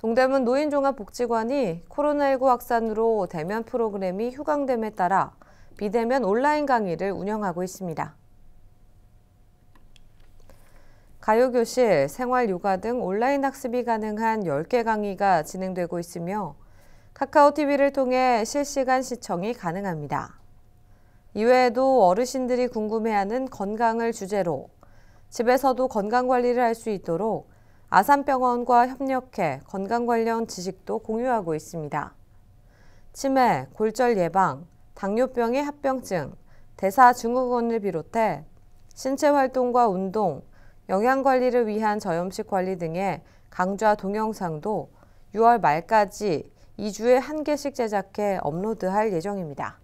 동대문 노인종합복지관이 코로나19 확산으로 대면 프로그램이 휴강됨에 따라 비대면 온라인 강의를 운영하고 있습니다. 가요교실, 생활요가 등 온라인 학습이 가능한 10개 강의가 진행되고 있으며 카카오TV를 통해 실시간 시청이 가능합니다. 이외에도 어르신들이 궁금해하는 건강을 주제로 집에서도 건강관리를 할 수 있도록 아산병원과 협력해 건강 관련 지식도 공유하고 있습니다. 치매, 골절 예방, 당뇨병의 합병증, 대사증후군을 비롯해 신체 활동과 운동, 영양 관리를 위한 저염식 관리 등의 강좌 동영상도 6월 말까지 2주에 한 개씩 제작해 업로드할 예정입니다.